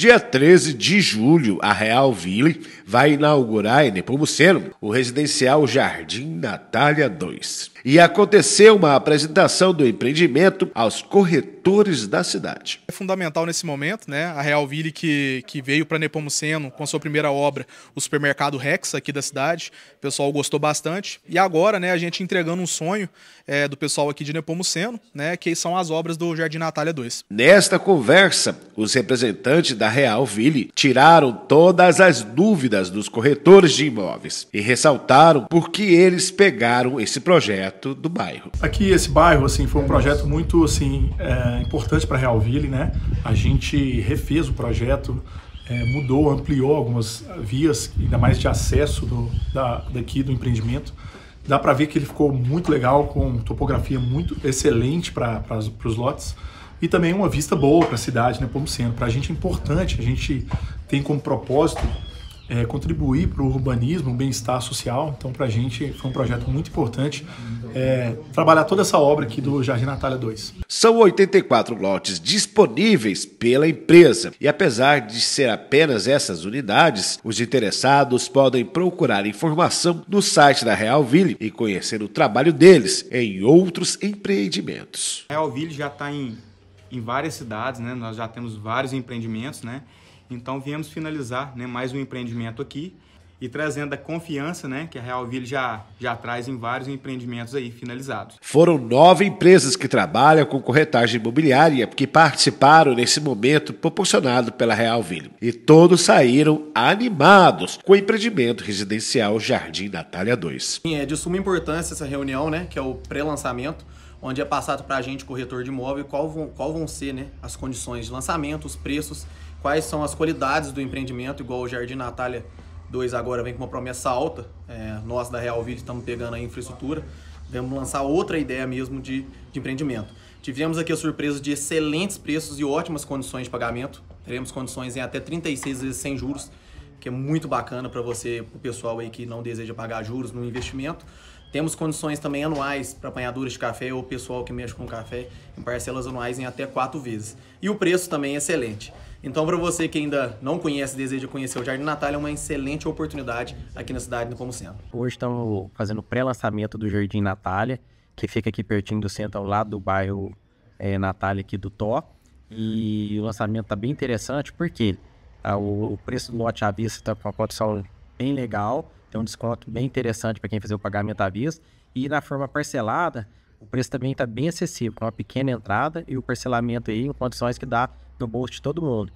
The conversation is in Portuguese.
Dia 13 de julho, a Real Ville vai inaugurar em Nepomuceno o residencial Jardim Natália 2 e aconteceu uma apresentação do empreendimento aos corretores da cidade. É fundamental nesse momento, né? A Real que, que veio para Nepomuceno com a sua primeira obra, o supermercado Rex aqui da cidade. O pessoal gostou bastante. E agora, né, a gente entregando um sonho é, do pessoal aqui de Nepomuceno, né, que são as obras do Jardim Natália 2. Nesta conversa, os representantes da Real Ville tiraram todas as dúvidas dos corretores de imóveis e ressaltaram por que eles pegaram esse projeto projeto do bairro. Aqui esse bairro assim foi um projeto muito assim é, importante para Realville, né? A gente refez o projeto, é, mudou, ampliou algumas vias, ainda mais de acesso do, da, daqui do empreendimento. Dá para ver que ele ficou muito legal, com topografia muito excelente para os lotes e também uma vista boa para a cidade, né, sendo, Para a gente é importante, a gente tem como propósito é, contribuir para o urbanismo, o bem-estar social. Então, para a gente foi um projeto muito importante é, trabalhar toda essa obra aqui do Jardim Natália 2. São 84 lotes disponíveis pela empresa e, apesar de ser apenas essas unidades, os interessados podem procurar informação no site da Realville e conhecer o trabalho deles em outros empreendimentos. A Realville já está em em várias cidades, né? Nós já temos vários empreendimentos, né? Então viemos finalizar né, mais um empreendimento aqui e trazendo a confiança né, que a Realville já, já traz em vários empreendimentos aí finalizados. Foram nove empresas que trabalham com corretagem imobiliária que participaram nesse momento proporcionado pela Realville. E todos saíram animados com o empreendimento residencial Jardim Natália 2. É de suma importância essa reunião, né, que é o pré-lançamento, onde é passado para a gente, corretor de imóvel, qual vão, qual vão ser né, as condições de lançamento, os preços, quais são as qualidades do empreendimento, igual o Jardim Natália 2 agora vem com uma promessa alta, é, nós da Real Realville estamos pegando a infraestrutura, vamos lançar outra ideia mesmo de, de empreendimento. Tivemos aqui a surpresa de excelentes preços e ótimas condições de pagamento, teremos condições em até 36 vezes sem juros, que é muito bacana para você, o pessoal aí que não deseja pagar juros no investimento. Temos condições também anuais para apanhadores de café ou pessoal que mexe com café em parcelas anuais em até quatro vezes. E o preço também é excelente. Então, para você que ainda não conhece, deseja conhecer o Jardim Natal, é uma excelente oportunidade aqui na cidade do Como Centro. Hoje estamos fazendo pré-lançamento do Jardim Natália, que fica aqui pertinho do centro, ao lado do bairro é, Natália aqui do Tó. E o lançamento está bem interessante, porque quê? Ah, o preço do lote à vista está então, com uma condição bem legal, tem um desconto bem interessante para quem fazer o pagamento à vista. E na forma parcelada, o preço também está bem acessível, com uma pequena entrada e o parcelamento aí em condições que dá no bolso de todo mundo.